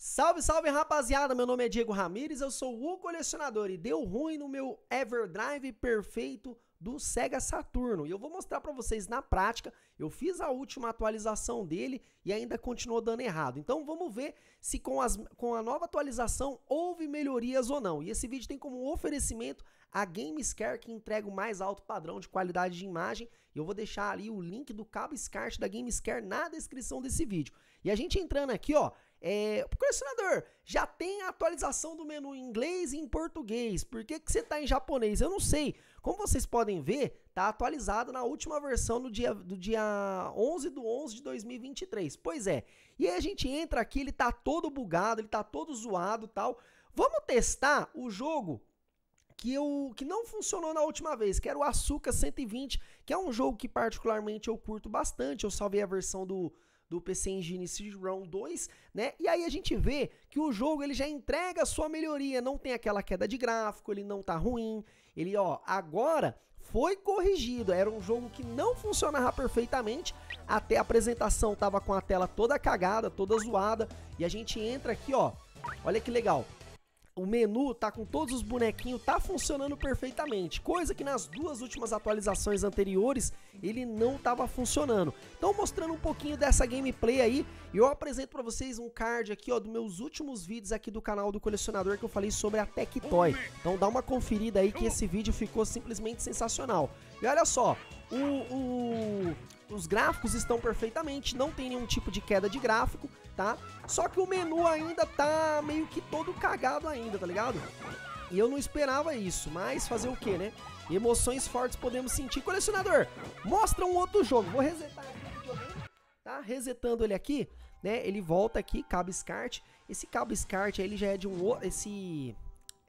Salve, salve rapaziada! Meu nome é Diego Ramires, eu sou o colecionador e deu ruim no meu Everdrive perfeito do Sega Saturno. E eu vou mostrar para vocês na prática. Eu fiz a última atualização dele e ainda continuou dando errado. Então vamos ver se com, as, com a nova atualização houve melhorias ou não. E esse vídeo tem como oferecimento a Gamescare que entrega o mais alto padrão de qualidade de imagem. E Eu vou deixar ali o link do cabo SCART da Gamescare na descrição desse vídeo. E a gente entrando aqui, ó, é, colecionador, já tem a atualização do menu em inglês e em português. Por que, que você está em japonês? Eu não sei. Como vocês podem ver, está atualizado na última versão do dia, do dia 11 do 11 de 2023. Pois é. E aí a gente entra aqui, ele está todo bugado, ele está todo zoado tal. Vamos testar o jogo que, eu, que não funcionou na última vez, que era o Açúcar 120, que é um jogo que particularmente eu curto bastante. Eu salvei a versão do do PC Engine Round 2, né? E aí a gente vê que o jogo ele já entrega a sua melhoria, não tem aquela queda de gráfico, ele não tá ruim, ele ó, agora foi corrigido. Era um jogo que não funcionava perfeitamente, até a apresentação tava com a tela toda cagada, toda zoada, e a gente entra aqui, ó. Olha que legal o menu tá com todos os bonequinhos, tá funcionando perfeitamente. Coisa que nas duas últimas atualizações anteriores ele não estava funcionando. Então mostrando um pouquinho dessa gameplay aí, eu apresento para vocês um card aqui ó dos meus últimos vídeos aqui do canal do colecionador que eu falei sobre a Tectoy. Então dá uma conferida aí que esse vídeo ficou simplesmente sensacional. E olha só, o, o, os gráficos estão perfeitamente, não tem nenhum tipo de queda de gráfico tá? Só que o menu ainda tá meio que todo cagado ainda, tá ligado? E eu não esperava isso, mas fazer o que, né? Emoções fortes podemos sentir. Colecionador, mostra um outro jogo. Vou resetar aqui, tá? Resetando ele aqui, né? Ele volta aqui, cabo SCART. Esse cabo SCART, ele já é de um... Esse,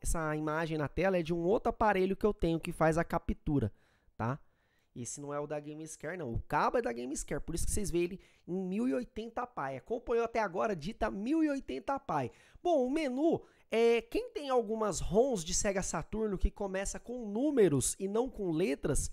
essa imagem na tela é de um outro aparelho que eu tenho que faz a captura, tá? Esse não é o da Gamescare, não. O cabo é da Gamescare, por isso que vocês veem ele em 1080p. Acompanhou até agora, dita 1080p. Bom, o menu, é quem tem algumas ROMs de Sega Saturno que começa com números e não com letras,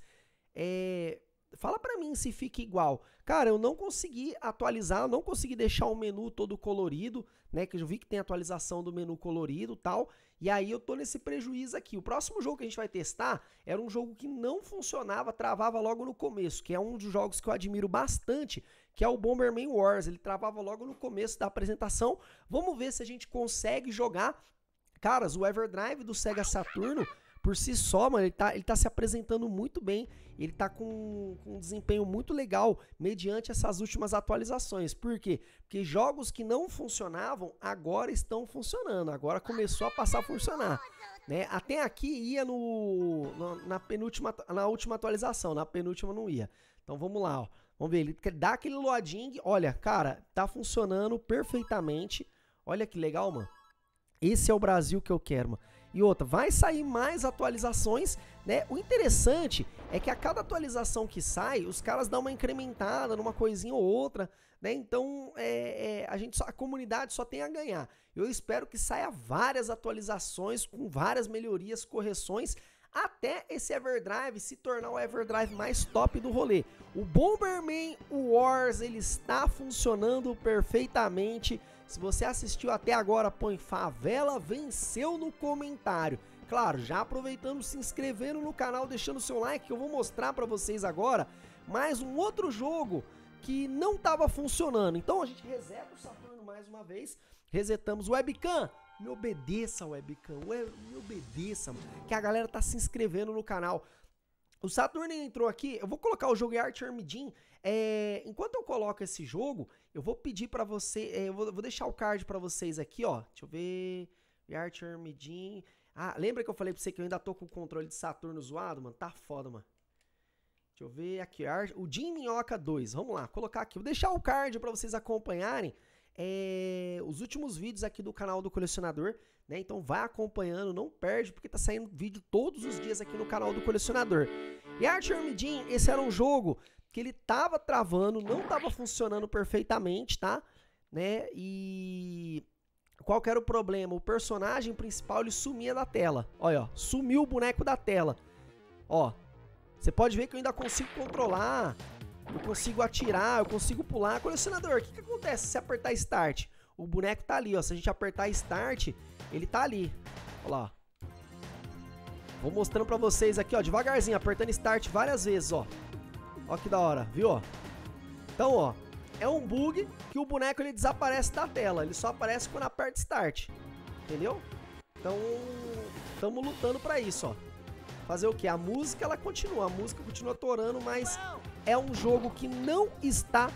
é, fala para mim se fica igual. Cara, eu não consegui atualizar, não consegui deixar o menu todo colorido, né? Que eu vi que tem atualização do menu colorido tal. E aí eu tô nesse prejuízo aqui. O próximo jogo que a gente vai testar era um jogo que não funcionava, travava logo no começo, que é um dos jogos que eu admiro bastante, que é o Bomberman Wars. Ele travava logo no começo da apresentação. Vamos ver se a gente consegue jogar. Caras, o Everdrive do Sega Saturno por si só, mano, ele tá, ele tá se apresentando muito bem. Ele tá com, com um desempenho muito legal mediante essas últimas atualizações. Por quê? Porque jogos que não funcionavam agora estão funcionando. Agora começou a passar a funcionar. Né? Até aqui ia no, no na penúltima, na última atualização, na penúltima não ia. Então vamos lá, ó. Vamos ver, ele dá aquele loading. Olha, cara, tá funcionando perfeitamente. Olha que legal, mano. Esse é o Brasil que eu quero, mano. E outra, vai sair mais atualizações, né? O interessante é que a cada atualização que sai, os caras dão uma incrementada numa coisinha ou outra, né? Então é, é, a gente só, a comunidade só tem a ganhar. Eu espero que saia várias atualizações com várias melhorias, correções até esse Everdrive se tornar o Everdrive mais top do rolê. O Bomberman Wars ele está funcionando perfeitamente. Se você assistiu até agora, põe favela venceu no comentário. Claro, já aproveitando, se inscrevendo no canal, deixando seu like, que eu vou mostrar para vocês agora mais um outro jogo que não estava funcionando. Então a gente reseta o Saturno mais uma vez, resetamos o webcam, me obedeça, webcam. Me obedeça, que a galera tá se inscrevendo no canal. O Saturn entrou aqui, eu vou colocar o jogo Art Armidin. É, enquanto eu coloco esse jogo, eu vou pedir para você, é, eu vou, vou, deixar o card para vocês aqui, ó. Deixa eu ver, Art Armidin. Ah, lembra que eu falei pra você que eu ainda tô com o controle de Saturno zoado, mano? Tá foda, mano. Deixa eu ver aqui, o Jim Minhoca 2, vamos lá, colocar aqui. Vou deixar o card para vocês acompanharem é, os últimos vídeos aqui do canal do Colecionador, né? Então vai acompanhando, não perde, porque tá saindo vídeo todos os dias aqui no canal do Colecionador. E Archer Midin, esse era um jogo que ele tava travando, não tava funcionando perfeitamente, tá? Né? E qual que era o problema? O personagem principal ele sumia da tela. Olha, ó, sumiu o boneco da tela. Ó, você pode ver que eu ainda consigo controlar eu consigo atirar, eu consigo pular. Colecionador, o que, que acontece se apertar Start? O boneco tá ali, ó. Se a gente apertar Start, ele tá ali. Olha lá, Vou mostrando pra vocês aqui, ó, devagarzinho, apertando Start várias vezes, ó. Ó que da hora, viu, Então, ó, é um bug que o boneco, ele desaparece da tela. Ele só aparece quando aperta Start, entendeu? Então, tamo lutando pra isso, ó. Fazer o quê? A música, ela continua. A música continua torando, mas é um jogo que não está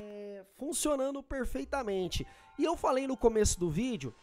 é, funcionando perfeitamente. E eu falei no começo do vídeo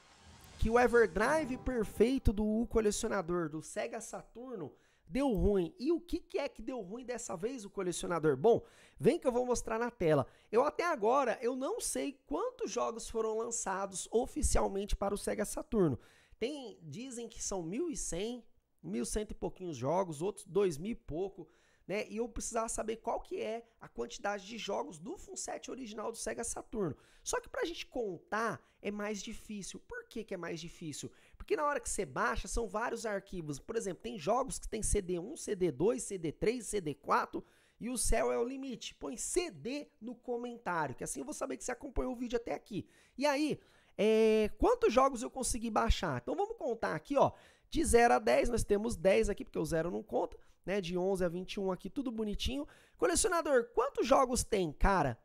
que o Everdrive perfeito do colecionador do Sega Saturno deu ruim. E o que, que é que deu ruim dessa vez o colecionador? Bom, vem que eu vou mostrar na tela. Eu até agora eu não sei quantos jogos foram lançados oficialmente para o Sega Saturno. Tem, dizem que são 1100, 1100 e pouquinhos jogos, outros 2000 e pouco né? E eu precisava saber qual que é a quantidade de jogos do Fun 7 original do Sega Saturno. Só que pra gente contar é mais difícil. Por que que é mais difícil? Porque na hora que você baixa são vários arquivos. Por exemplo, tem jogos que tem CD1, CD2, CD3, CD4 e o céu é o limite. Põe CD no comentário, que assim eu vou saber que você acompanhou o vídeo até aqui. E aí, é, quantos jogos eu consegui baixar? Então vamos contar aqui, ó. De 0 a 10, nós temos 10 aqui, porque o 0 não conta, né? De 11 a 21 aqui, tudo bonitinho. Colecionador, quantos jogos tem? Cara,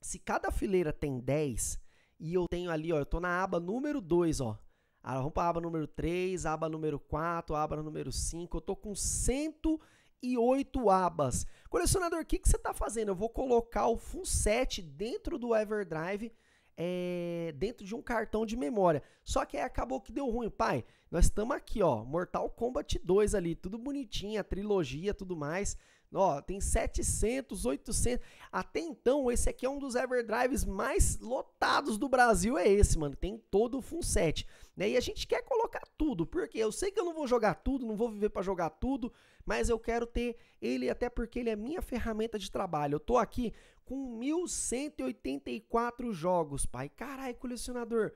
se cada fileira tem 10 e eu tenho ali, ó, eu tô na aba número 2, ó. Ah, vamos para a aba número 3, aba número 4, aba número 5. Eu tô com 108 abas. Colecionador, o que, que você tá fazendo? Eu vou colocar o Full FUNSET dentro do Everdrive é, dentro de um cartão de memória. Só que aí acabou que deu ruim, pai. Nós estamos aqui, ó, Mortal Kombat 2 ali, tudo bonitinho, a trilogia, tudo mais. Ó, tem 700, 800. Até então, esse aqui é um dos Everdrives mais lotados do Brasil, é esse, mano. Tem todo o Fun set né? E a gente quer colocar tudo, porque eu sei que eu não vou jogar tudo, não vou viver para jogar tudo, mas eu quero ter ele até porque ele é minha ferramenta de trabalho. Eu tô aqui com 1184 jogos, pai. Carai, colecionador.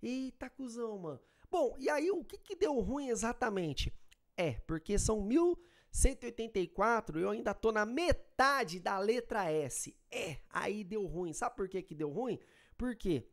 Eita, cuzão, mano. Bom, e aí o que, que deu ruim exatamente? É, porque são 1184, eu ainda tô na metade da letra S. É, aí deu ruim. Sabe por que, que deu ruim? Por quê?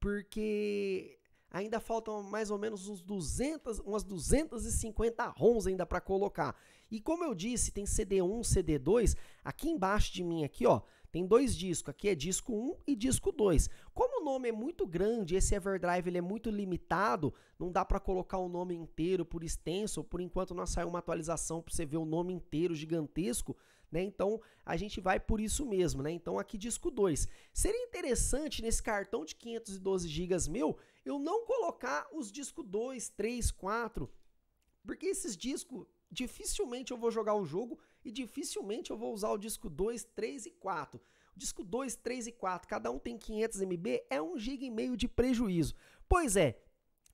Porque ainda faltam mais ou menos uns 200, umas 250 ROMs ainda para colocar. E como eu disse, tem CD1, CD2, aqui embaixo de mim aqui, ó, tem dois discos, aqui é disco 1 e disco 2. Como o nome é muito grande, esse Everdrive ele é muito limitado, não dá para colocar o nome inteiro por extenso, por enquanto não saiu uma atualização para você ver o nome inteiro gigantesco, né? Então a gente vai por isso mesmo, né? Então aqui disco 2. Seria interessante nesse cartão de 512 GB meu, eu não colocar os disco 2, 3, 4, porque esses discos dificilmente eu vou jogar o jogo e dificilmente eu vou usar o disco 2, 3 e 4. O disco 2, 3 e 4, cada um tem 500 MB, é 1 GB e meio de prejuízo. Pois é,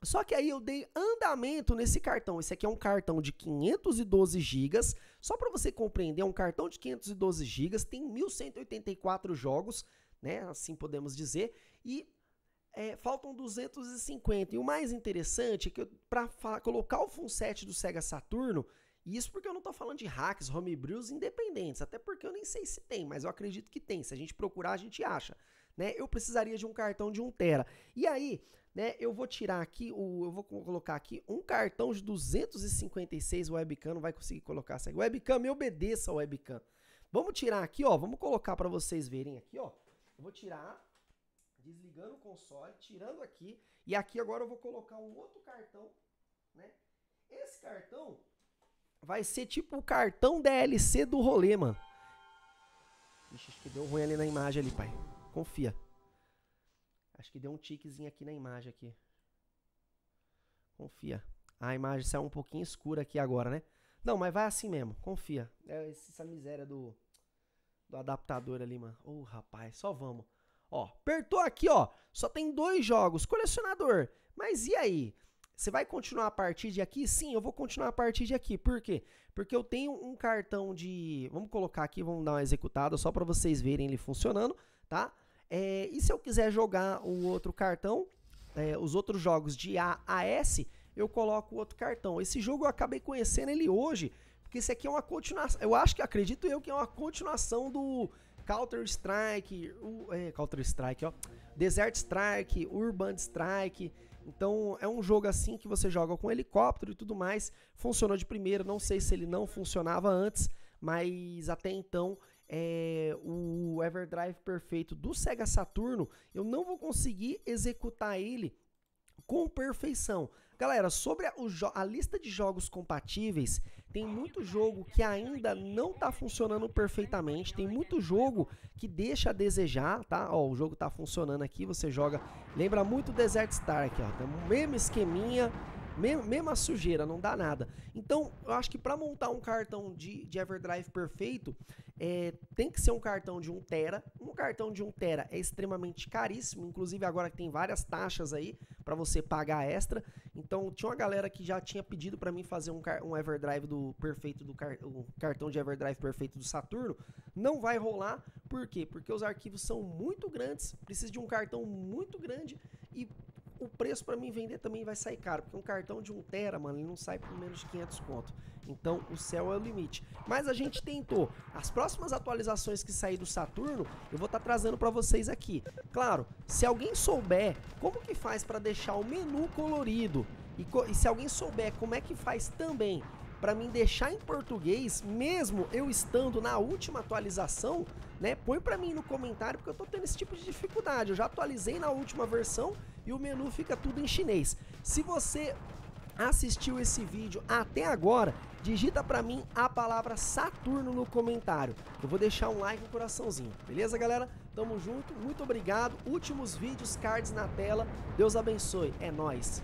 só que aí eu dei andamento nesse cartão. Esse aqui é um cartão de 512 GB. Só para você compreender, é um cartão de 512 GB, tem 1184 jogos, né? Assim podemos dizer. E é, faltam 250. E o mais interessante é que para colocar o Funset do Sega Saturno, isso porque eu não estou falando de hacks, homebrews independentes, até porque eu nem sei se tem, mas eu acredito que tem. Se a gente procurar, a gente acha. Né? Eu precisaria de um cartão de 1 tera. E aí, né, eu vou tirar aqui, o, eu vou colocar aqui um cartão de 256 webcam, não vai conseguir colocar essa webcam, me obedeça webcam. Vamos tirar aqui, ó, vamos colocar para vocês verem aqui, ó. Eu vou tirar desligando o console, tirando aqui, e aqui agora eu vou colocar um outro cartão, né? Esse cartão Vai ser tipo o cartão DLC do rolê, mano. Ixi, acho que deu ruim ali na imagem ali, pai. Confia. Acho que deu um tiquezinho aqui na imagem aqui. Confia. A imagem saiu um pouquinho escura aqui agora, né? Não, mas vai assim mesmo. Confia. É essa miséria do, do adaptador ali, mano. Ô, oh, rapaz, só vamos. Ó, apertou aqui, ó. Só tem dois jogos. Colecionador. Mas e aí? Você vai continuar a partir de aqui? Sim, eu vou continuar a partir de aqui. Por quê? Porque eu tenho um cartão de. Vamos colocar aqui, vamos dar uma executada só para vocês verem ele funcionando, tá? É, e se eu quiser jogar o outro cartão, é, os outros jogos de A a S, eu coloco outro cartão. Esse jogo eu acabei conhecendo ele hoje, porque esse aqui é uma continuação. Eu acho que acredito eu que é uma continuação do Counter Strike, o, é, Counter Strike, ó, Desert Strike, Urban Strike. Então é um jogo assim que você joga com helicóptero e tudo mais. Funcionou de primeira, não sei se ele não funcionava antes, mas até então é, o Everdrive perfeito do Sega Saturno, eu não vou conseguir executar ele com perfeição. Galera, sobre a, a, lista de jogos compatíveis, tem muito jogo que ainda não está funcionando perfeitamente, tem muito jogo que deixa a desejar, tá? Ó, o jogo está funcionando aqui, você joga, lembra muito Desert Star aqui, ó, o mesmo esqueminha, mesma sujeira, não dá nada. Então, eu acho que para montar um cartão de, de Everdrive perfeito, é, tem que ser um cartão de 1 tera. Um cartão de 1 tera é extremamente caríssimo, inclusive agora que tem várias taxas aí para você pagar extra. Então, tinha uma galera que já tinha pedido para mim fazer um, um Everdrive do perfeito do car cartão de Everdrive perfeito do Saturno. Não vai rolar, por quê? Porque os arquivos são muito grandes, precisa de um cartão muito grande e o preço para mim vender também vai sair caro, porque um cartão de 1 tera, mano, ele não sai por menos de 500 conto. Então, o céu é o limite. Mas a gente tentou. As próximas atualizações que sair do Saturno, eu vou estar tá trazendo para vocês aqui. Claro, se alguém souber como que faz para deixar o menu colorido e, e se alguém souber como é que faz também para mim deixar em português, mesmo eu estando na última atualização, né? Põe para mim no comentário porque eu tô tendo esse tipo de dificuldade. Eu já atualizei na última versão e o menu fica tudo em chinês. Se você assistiu esse vídeo até agora, digita para mim a palavra Saturno no comentário. Eu vou deixar um like e um coraçãozinho. Beleza, galera? Tamo junto. Muito obrigado. Últimos vídeos, cards na tela. Deus abençoe. É nós.